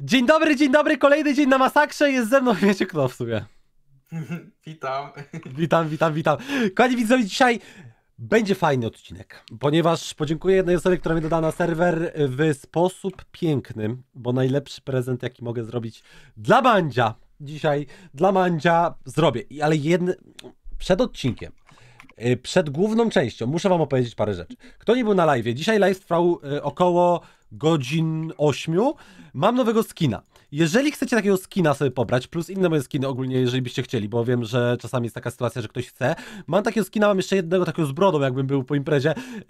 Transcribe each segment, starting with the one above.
Dzień dobry, dzień dobry, kolejny dzień na masakrze, jest ze mną, wiecie kto w sumie. Witam. Witam, witam, witam. Kochani widzowie, dzisiaj będzie fajny odcinek, ponieważ podziękuję jednej osobie, która mnie dodała na serwer w sposób piękny, bo najlepszy prezent, jaki mogę zrobić dla Mandzia dzisiaj, dla Mandzia zrobię, ale jedne... przed odcinkiem y, przed główną częścią muszę wam opowiedzieć parę rzeczy. Kto nie był na live, dzisiaj live trwał y, około godzin 8 mam nowego skina. Jeżeli chcecie takiego skina sobie pobrać, plus inne moje skiny ogólnie, jeżeli byście chcieli, bo wiem, że czasami jest taka sytuacja, że ktoś chce. Mam takiego skina, mam jeszcze jednego takiego z brodą, jakbym był po imprezie. Yy,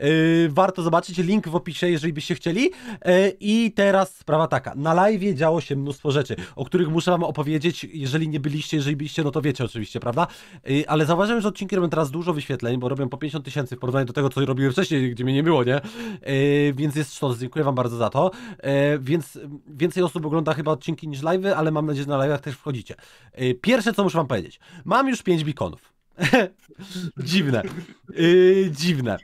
warto zobaczyć, link w opisie, jeżeli byście chcieli. Yy, I teraz sprawa taka. Na live działo się mnóstwo rzeczy, o których muszę wam opowiedzieć. Jeżeli nie byliście, jeżeli byliście, no to wiecie oczywiście, prawda? Yy, ale zauważyłem, że odcinki robią teraz dużo wyświetleń, bo robią po 50 tysięcy w porównaniu do tego, co robiłem wcześniej, gdzie mnie nie było, nie? Yy, więc jest sztos, dziękuję wam bardzo za to. Yy, więc więcej osób ogląda chyba odcinki odcinki niż live, ale mam nadzieję, że na live'ach też wchodzicie. Y, pierwsze, co muszę wam powiedzieć. Mam już 5 bikonów. dziwne. Y, dziwne.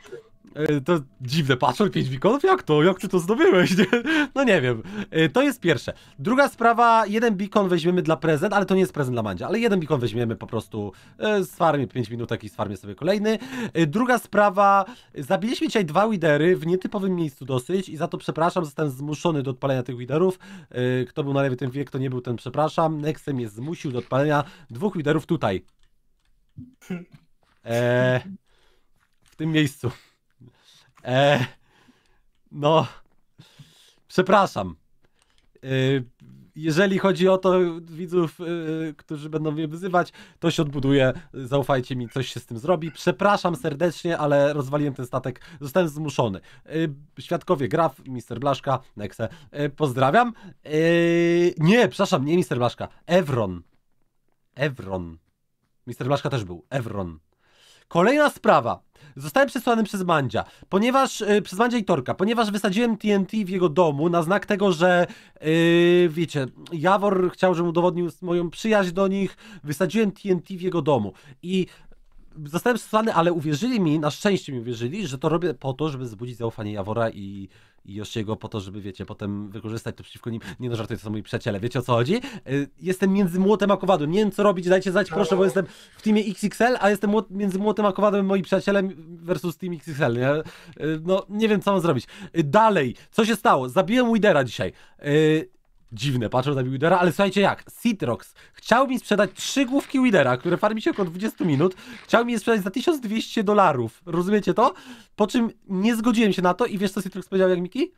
E, to dziwne, patrol, pięć beaconów? Jak to? Jak ty to zdobyłeś? Nie? No nie wiem. E, to jest pierwsze. Druga sprawa, jeden beacon weźmiemy dla prezent, ale to nie jest prezent dla Mandzia, ale jeden beacon weźmiemy po prostu e, z farmie 5 minutek i z farmie sobie kolejny. Druga sprawa, zabiliśmy dzisiaj dwa widery w nietypowym miejscu dosyć i za to przepraszam, zostałem zmuszony do odpalenia tych widerów. Kto był na lewej ten wie, kto nie był, ten przepraszam. Nexem jest zmusił do odpalenia dwóch widerów tutaj. Eee, w tym miejscu. E, no, przepraszam. E, jeżeli chodzi o to widzów, e, którzy będą mnie wyzywać, to się odbuduje. Zaufajcie mi, coś się z tym zrobi. Przepraszam serdecznie, ale rozwaliłem ten statek. Zostałem zmuszony. E, świadkowie Graf, Mister Blaszka, Nexe. E, pozdrawiam. E, nie, przepraszam, nie Mister Blaszka. Evron. Evron. Mister Blaszka też był. Evron. Kolejna sprawa. Zostałem przesłany przez Mandzia, ponieważ, yy, przez Mandzia i Torka, ponieważ wysadziłem TNT w jego domu na znak tego, że, yy, wiecie, Jawor chciał, żebym udowodnił moją przyjaźń do nich, wysadziłem TNT w jego domu i zostałem przesłany, ale uwierzyli mi, na szczęście mi uwierzyli, że to robię po to, żeby zbudzić zaufanie Jawora i i Josiego po to, żeby, wiecie, potem wykorzystać to przeciwko nim. Nie no, żartuję, to są moi przyjaciele, wiecie o co chodzi? E, jestem między młotem a kowadłem, nie wiem co robić, dajcie znać proszę, bo no. jestem w teamie XXL, a jestem między młotem a kowadłem moi przyjaciele versus team XXL, nie? E, no, nie wiem co mam zrobić. E, dalej, co się stało? Zabiłem Widera dzisiaj dziwne, patrząc na Widera, ale słuchajcie jak, Citrox chciał mi sprzedać trzy główki Widera, które farmi się około 20 minut, chciał mi je sprzedać za 1200 dolarów, rozumiecie to? Po czym nie zgodziłem się na to i wiesz co Citrox powiedział jak Miki?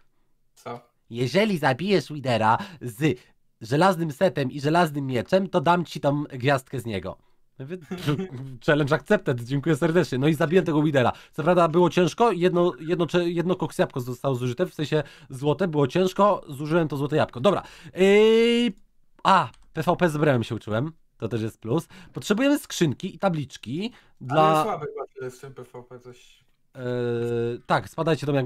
Co? Jeżeli zabijesz Widera z żelaznym setem i żelaznym mieczem, to dam ci tam gwiazdkę z niego. Challenge accepted, dziękuję serdecznie. No i zabiłem tego widera. Co prawda było ciężko, jedno, jedno, jedno koksjabko zostało zużyte, w sensie złote, było ciężko, zużyłem to złote jabłko. Dobra. Eee... A, PvP z się uczyłem. To też jest plus. Potrzebujemy skrzynki i tabliczki dla... Ale słaby chyba w tym PvP coś... Yy, tak, spadajcie do mnie.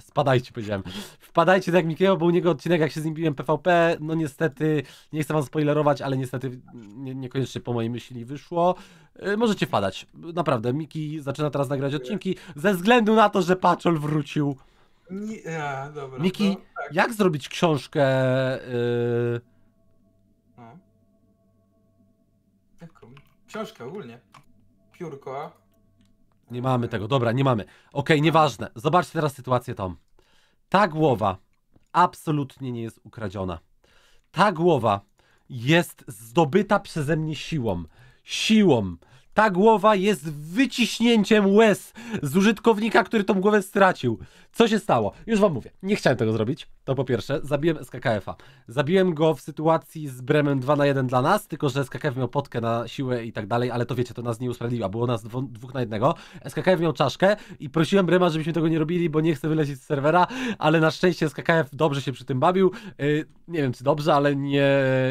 Spadajcie, powiedziałem. Wpadajcie do jak bo u niego odcinek, jak się z nim biłem PvP. No niestety, nie chcę wam spoilerować, ale niestety nie, niekoniecznie po mojej myśli wyszło. Yy, możecie wpadać. Naprawdę, Miki zaczyna teraz nagrać odcinki ze względu na to, że Paczol wrócił. Nie, a, dobra, Miki, no, tak. jak zrobić książkę. Yy... No. Książkę ogólnie. Piórko. Nie mamy tego, dobra, nie mamy. Okej, okay, nieważne. Zobaczcie teraz sytuację tą. Ta głowa absolutnie nie jest ukradziona. Ta głowa jest zdobyta przeze mnie siłą. Siłą. Ta głowa jest wyciśnięciem łez z użytkownika, który tą głowę stracił. Co się stało? Już wam mówię. Nie chciałem tego zrobić. To po pierwsze. Zabiłem SKKF-a. Zabiłem go w sytuacji z Bremem 2 na 1 dla nas, tylko że SKKF miał potkę na siłę i tak dalej, ale to wiecie, to nas nie usprawiedliwia. Było nas dwóch na jednego. SKKF miał czaszkę i prosiłem Brema, żebyśmy tego nie robili, bo nie chcę wylecieć z serwera, ale na szczęście SKKF dobrze się przy tym bawił. Y, nie wiem, czy dobrze, ale nie,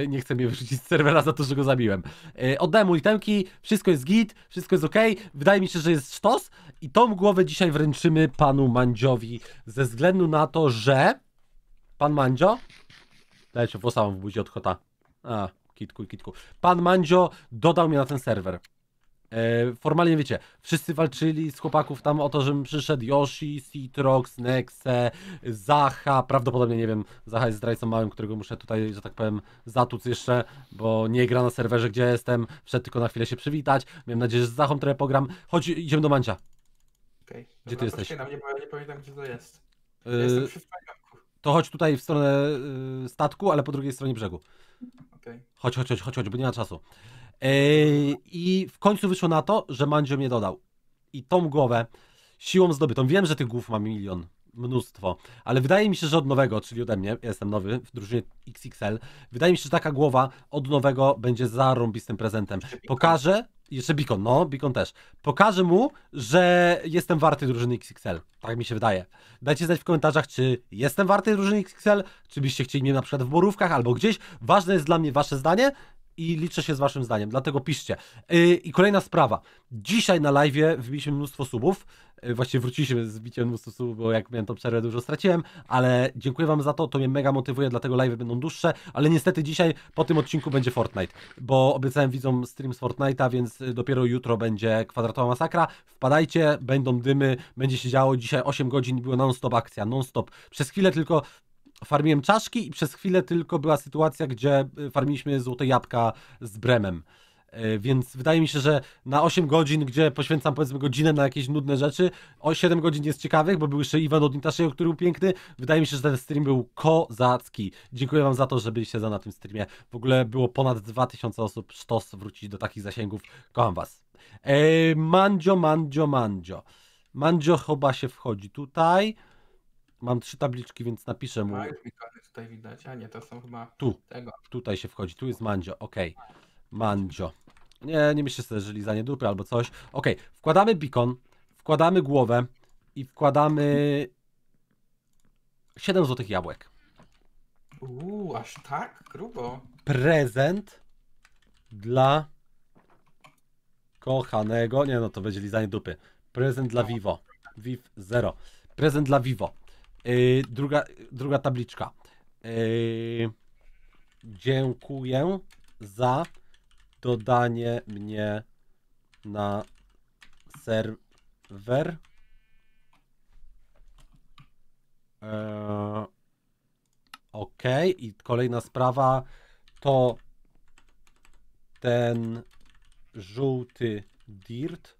nie chcę mnie wyrzucić z serwera za to, że go zabiłem. Y, oddałem mu itemki, wszystko jest git, wszystko jest ok. Wydaje mi się, że jest sztos i tą głowę dzisiaj wręczymy panu Mandziowi ze względu na to, że pan Mandzio Dajcie się włosami w buzi od kota. A, kitku, kitku. Pan Mandzio dodał mnie na ten serwer. E, formalnie wiecie, wszyscy walczyli z chłopaków tam o to, żebym przyszedł Yoshi, Citrox, Nexe, Zacha, prawdopodobnie nie wiem, Zacha jest zdrajcą małym, którego muszę tutaj, że tak powiem, zatuc jeszcze, bo nie gra na serwerze, gdzie jestem, wszedł tylko na chwilę się przywitać, miałem nadzieję, że z Zachą trochę pogram, chodź, idziemy do Mancia. okay. gdzie ty jesteś? Na mnie, bo ja nie pamiętam, gdzie to jest. E, jestem To chodź tutaj w stronę e, statku, ale po drugiej stronie brzegu. Okay. Chodź, chodź, chodź, chodź, bo nie ma czasu. I w końcu wyszło na to, że Mandzio mnie dodał. I tą głowę siłą zdobytą. Wiem, że tych głów mam milion, mnóstwo, ale wydaje mi się, że od nowego, czyli ode mnie, ja jestem nowy w drużynie XXL, wydaje mi się, że taka głowa od nowego będzie zarąbistym prezentem. Pokażę, jeszcze Bikon, no, Bikon też. Pokażę mu, że jestem warty drużyny XXL. Tak mi się wydaje. Dajcie znać w komentarzach, czy jestem warty drużyny XXL, czy byście chcieli mnie na przykład w borówkach albo gdzieś. Ważne jest dla mnie wasze zdanie, i liczę się z Waszym zdaniem, dlatego piszcie. Yy, I kolejna sprawa. Dzisiaj na live wbiliśmy mnóstwo subów. Yy, właściwie wróciliśmy z biciem mnóstwo subów, bo jak miałem tą przerwę, dużo straciłem, ale dziękuję Wam za to. To mnie mega motywuje, dlatego live będą dłuższe. Ale niestety dzisiaj po tym odcinku będzie Fortnite, bo obiecałem widzom stream z Fortnite'a, więc y, dopiero jutro będzie kwadratowa masakra. Wpadajcie, będą dymy, będzie się działo. Dzisiaj 8 godzin była non-stop akcja, non-stop. Przez chwilę tylko farmiłem czaszki i przez chwilę tylko była sytuacja, gdzie e, farmiliśmy złote jabłka z bremem. E, więc wydaje mi się, że na 8 godzin, gdzie poświęcam powiedzmy godzinę na jakieś nudne rzeczy, o 7 godzin jest ciekawych, bo był jeszcze Iwan od Nitaszyego, który był piękny. Wydaje mi się, że ten stream był kozacki. Dziękuję wam za to, że byliście za na tym streamie. W ogóle było ponad 2000 osób. Sztos wrócić do takich zasięgów. Kocham was. Eee, mandzio, mandzio, mandzio. Mandzio chyba się wchodzi tutaj. Mam trzy tabliczki, więc napiszę mu. A, tutaj widać. A nie, to są chyba tu. tego. Tutaj się wchodzi. Tu jest Mandzio. Okej. Mandzio. Nie, nie myślę sobie, że lizanie dupy albo coś. Okej, wkładamy beacon, wkładamy głowę i wkładamy 7 złotych jabłek. Uuu, aż tak? Grubo. Prezent dla kochanego. Nie no, to będzie lizanie dupy. Prezent dla no. Vivo. Viv 0. Prezent dla Vivo. Y, druga, druga tabliczka. Y, dziękuję za dodanie mnie na serwer. E, ok, i kolejna sprawa to ten żółty dirt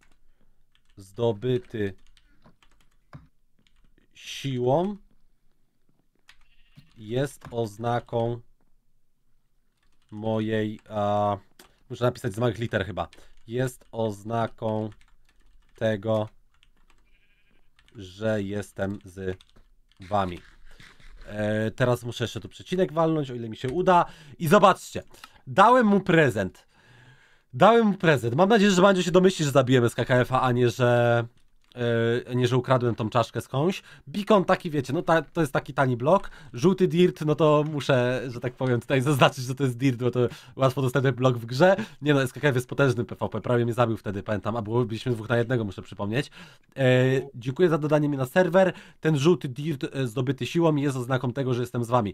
zdobyty siłą jest oznaką mojej... A, muszę napisać z małych liter chyba. Jest oznaką tego, że jestem z wami. E, teraz muszę jeszcze tu przecinek walnąć, o ile mi się uda. I zobaczcie, dałem mu prezent. Dałem mu prezent. Mam nadzieję, że będzie się domyśli, że z kkf a a nie, że E, nie, że ukradłem tą czaszkę skądś. Beacon taki, wiecie, no ta, to jest taki tani blok. Żółty dirt, no to muszę, że tak powiem, tutaj zaznaczyć, że to jest dirt, bo to łatwo dostępny blok w grze. Nie no, SKKF jest potężny PvP, prawie mnie zabił wtedy, pamiętam, a było, byliśmy dwóch na jednego, muszę przypomnieć. E, dziękuję za dodanie mnie na serwer. Ten żółty dirt e, zdobyty siłą jest oznaką tego, że jestem z wami.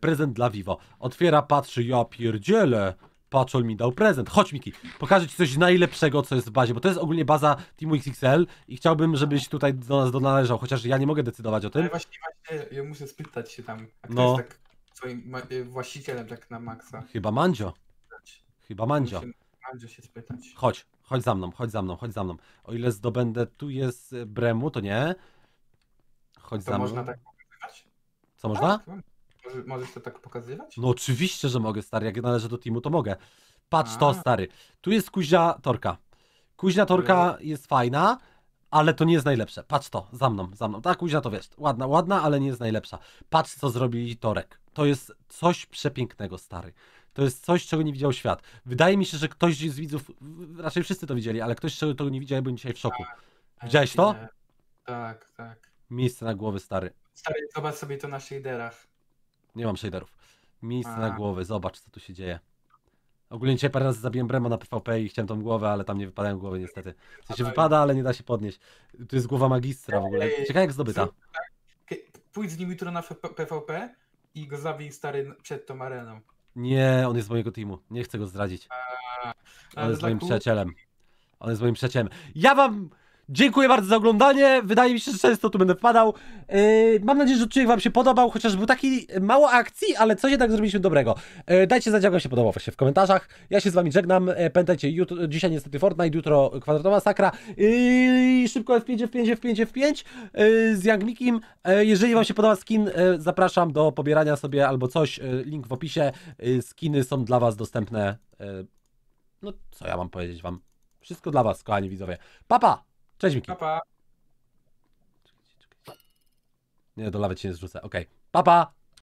prezent dla Vivo. Otwiera, patrzy, ja pierdzielę. Paczol mi dał prezent. Chodź Miki, pokażę ci coś najlepszego, co jest w bazie, bo to jest ogólnie baza Teamu XXL i chciałbym, żebyś tutaj do nas donależał, chociaż ja nie mogę decydować o tym. Ale właśnie, właśnie, ja muszę spytać się tam, kto no. jest tak swoim y, właścicielem tak na maksa. Chyba Mandzio. Chyba Mandzio. Mandzio się spytać. Chodź, chodź za mną, chodź za mną, chodź za mną. O ile zdobędę, tu jest Bremu, to nie. Chodź to za mną. można tak pokazywać? Co można? Tak, tak. Możesz to tak pokazywać? No oczywiście, że mogę, stary. Jak należę do teamu, to mogę. Patrz to, stary. Tu jest kuźnia torka. Kuźnia torka jest fajna, ale to nie jest najlepsze. Patrz to, za mną, za mną. Ta kuźnia to wiesz, ładna, ładna, ale nie jest najlepsza. Patrz, co zrobili torek. To jest coś przepięknego, stary. To jest coś, czego nie widział świat. Wydaje mi się, że ktoś z widzów, raczej wszyscy to widzieli, ale ktoś, czego tego nie widział, był dzisiaj w szoku. Widziałeś to? Tak, tak. Miejsce na głowy, stary. Stary, zobacz sobie to na shaderach. Nie mam shaderów. Miejsce A. na głowy, zobacz co tu się dzieje. Ogólnie dzisiaj parę razy zabiłem Brema na PvP i chciałem tą głowę, ale tam nie wypadają głowy niestety. Co się wypada, ale nie da się podnieść. Tu jest głowa magistra w ogóle. Ciekawe jak zdobyta. Tak. Pójdź z nim jutro na PvP i go zabij stary przed tą areną. Nie, on jest z mojego teamu. Nie chcę go zdradzić. On jest moim przyjacielem. On jest moim przyjacielem. Ja wam... Dziękuję bardzo za oglądanie. Wydaje mi się, że często tu będę wpadał. Yy, mam nadzieję, że odcinek Wam się podobał, chociaż był taki mało akcji, ale coś jednak zrobiliśmy dobrego. Yy, dajcie znać, jak Wam się podobał właśnie w komentarzach. Ja się z Wami żegnam. Yy, pamiętajcie, jutro, dzisiaj niestety Fortnite, jutro kwadratowa sakra. Yy, szybko F5, F5, F5, F5 yy, z Young Yy, jeżeli Wam się podoba skin, yy, zapraszam do pobierania sobie albo coś. Yy, link w opisie. Yy, skiny są dla Was dostępne. Yy, no, co ja mam powiedzieć Wam? Wszystko dla Was, kochani widzowie. Papa! Pa! Cześć Miki. Papa. Nie, do lawy cię nie zrzucę. Okej. Okay. Papa!